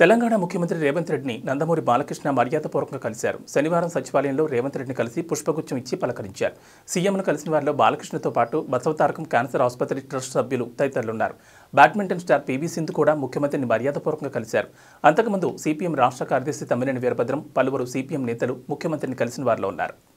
తెలంగాణ ముఖ్యమంత్రి రేవంత్ రెడ్డిని నందమూరి బాలకృష్ణ మర్యాదపూర్వకంగా కలిశారు శనివారం సచివాలయంలో రేవంత్ రెడ్డిని కలిసి పుష్పగుచ్చం ఇచ్చి పలకరించారు సీఎంను కలిసిన వారిలో బాలకృష్ణతో పాటు బసవతారకం క్యాన్సర్ ఆసుపత్రి ట్రస్ట్ సభ్యులు తదితరులున్నారు బ్యాడ్మింటన్ స్టార్ పీవీ సింధు కూడా ముఖ్యమంత్రిని మర్యాదపూర్వకంగా కలిశారు అంతకుముందు సిపిఎం రాష్ట్ర కార్యదర్శి తమ్మినేని వీరభద్రం పలువురు సిపిఎం నేతలు ముఖ్యమంత్రిని కలిసిన వారిలో ఉన్నారు